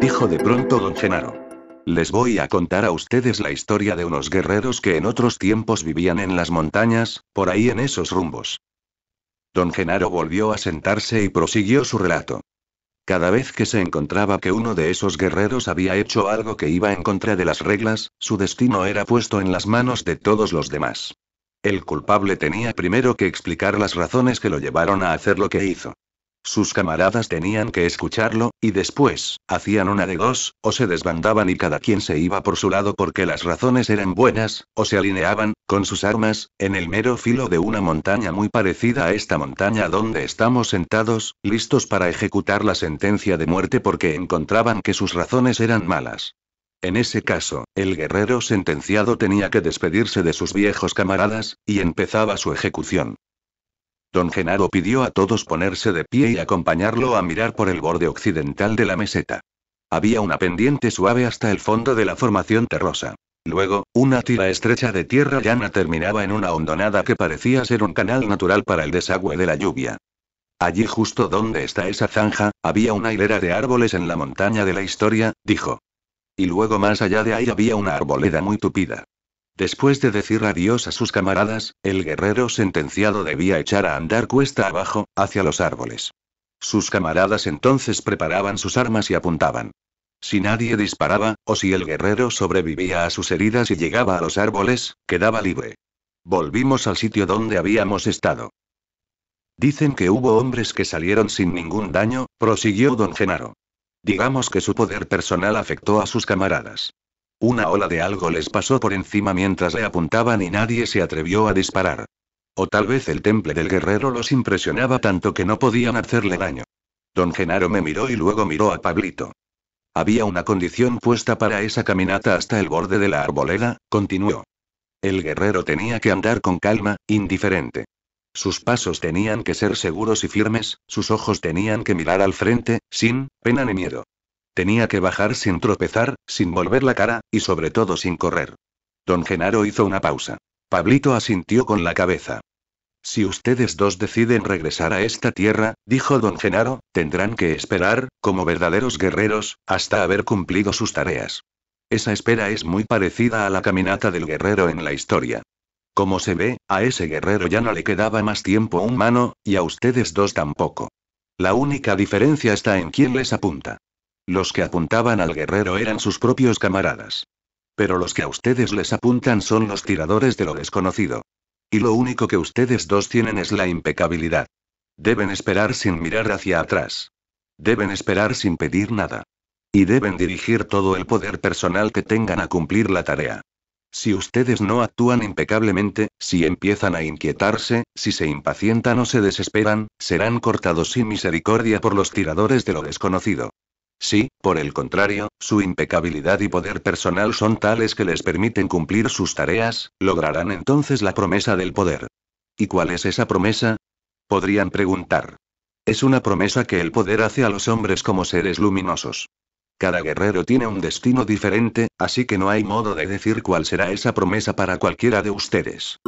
dijo de pronto don Genaro. Les voy a contar a ustedes la historia de unos guerreros que en otros tiempos vivían en las montañas, por ahí en esos rumbos. Don Genaro volvió a sentarse y prosiguió su relato. Cada vez que se encontraba que uno de esos guerreros había hecho algo que iba en contra de las reglas, su destino era puesto en las manos de todos los demás. El culpable tenía primero que explicar las razones que lo llevaron a hacer lo que hizo. Sus camaradas tenían que escucharlo, y después, hacían una de dos, o se desbandaban y cada quien se iba por su lado porque las razones eran buenas, o se alineaban, con sus armas, en el mero filo de una montaña muy parecida a esta montaña donde estamos sentados, listos para ejecutar la sentencia de muerte porque encontraban que sus razones eran malas. En ese caso, el guerrero sentenciado tenía que despedirse de sus viejos camaradas, y empezaba su ejecución. Don Genaro pidió a todos ponerse de pie y acompañarlo a mirar por el borde occidental de la meseta. Había una pendiente suave hasta el fondo de la formación terrosa. Luego, una tira estrecha de tierra llana terminaba en una hondonada que parecía ser un canal natural para el desagüe de la lluvia. Allí justo donde está esa zanja, había una hilera de árboles en la montaña de la historia, dijo. Y luego más allá de ahí había una arboleda muy tupida. Después de decir adiós a sus camaradas, el guerrero sentenciado debía echar a andar cuesta abajo, hacia los árboles. Sus camaradas entonces preparaban sus armas y apuntaban. Si nadie disparaba, o si el guerrero sobrevivía a sus heridas y llegaba a los árboles, quedaba libre. Volvimos al sitio donde habíamos estado. Dicen que hubo hombres que salieron sin ningún daño, prosiguió don Genaro. Digamos que su poder personal afectó a sus camaradas. Una ola de algo les pasó por encima mientras le apuntaban y nadie se atrevió a disparar. O tal vez el temple del guerrero los impresionaba tanto que no podían hacerle daño. Don Genaro me miró y luego miró a Pablito. Había una condición puesta para esa caminata hasta el borde de la arboleda, continuó. El guerrero tenía que andar con calma, indiferente. Sus pasos tenían que ser seguros y firmes, sus ojos tenían que mirar al frente, sin pena ni miedo. Tenía que bajar sin tropezar, sin volver la cara, y sobre todo sin correr. Don Genaro hizo una pausa. Pablito asintió con la cabeza. Si ustedes dos deciden regresar a esta tierra, dijo don Genaro, tendrán que esperar, como verdaderos guerreros, hasta haber cumplido sus tareas. Esa espera es muy parecida a la caminata del guerrero en la historia. Como se ve, a ese guerrero ya no le quedaba más tiempo humano, y a ustedes dos tampoco. La única diferencia está en quién les apunta. Los que apuntaban al guerrero eran sus propios camaradas. Pero los que a ustedes les apuntan son los tiradores de lo desconocido. Y lo único que ustedes dos tienen es la impecabilidad. Deben esperar sin mirar hacia atrás. Deben esperar sin pedir nada. Y deben dirigir todo el poder personal que tengan a cumplir la tarea. Si ustedes no actúan impecablemente, si empiezan a inquietarse, si se impacientan o se desesperan, serán cortados sin misericordia por los tiradores de lo desconocido. Si, por el contrario, su impecabilidad y poder personal son tales que les permiten cumplir sus tareas, lograrán entonces la promesa del poder. ¿Y cuál es esa promesa? Podrían preguntar. Es una promesa que el poder hace a los hombres como seres luminosos. Cada guerrero tiene un destino diferente, así que no hay modo de decir cuál será esa promesa para cualquiera de ustedes.